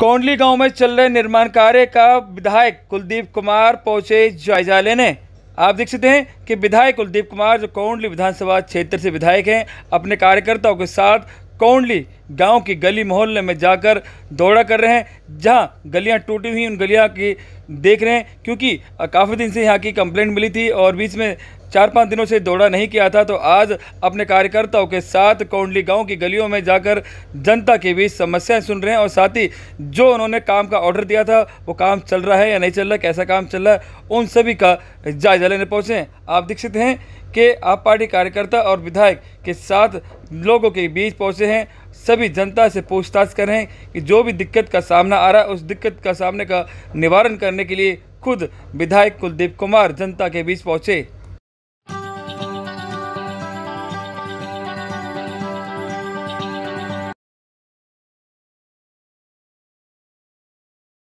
कोंडली गांव में चल रहे निर्माण कार्य का विधायक कुलदीप कुमार पहुंचे जायजा लेने आप देख सकते हैं कि विधायक कुलदीप कुमार जो कोंडली विधानसभा क्षेत्र से विधायक हैं अपने कार्यकर्ताओं के साथ कोंडली गांव की गली मोहल्ले में जाकर दौड़ा कर रहे हैं जहां गलियां टूटी हुई उन गलियां की देख रहे हैं क्योंकि काफ़ी दिन से यहां की कंप्लेंट मिली थी और बीच में चार पाँच दिनों से दौड़ा नहीं किया था तो आज अपने कार्यकर्ताओं के साथ कौंडली गांव की गलियों में जाकर जनता के बीच समस्याएं सुन रहे हैं और साथ ही जो उन्होंने काम का ऑर्डर दिया था वो काम चल रहा है या नहीं चल रहा कैसा काम चल रहा है उन सभी का जायजा लेने पहुँचे आप दीक्षित हैं कि आप पार्टी कार्यकर्ता और विधायक के साथ लोगों के बीच पहुँचे हैं सभी जनता से पूछताछ करें कि जो भी दिक्कत का सामना आ रहा है उस दिक्कत का सामने का निवारण करने के लिए खुद विधायक कुलदीप कुमार जनता के बीच पहुँचे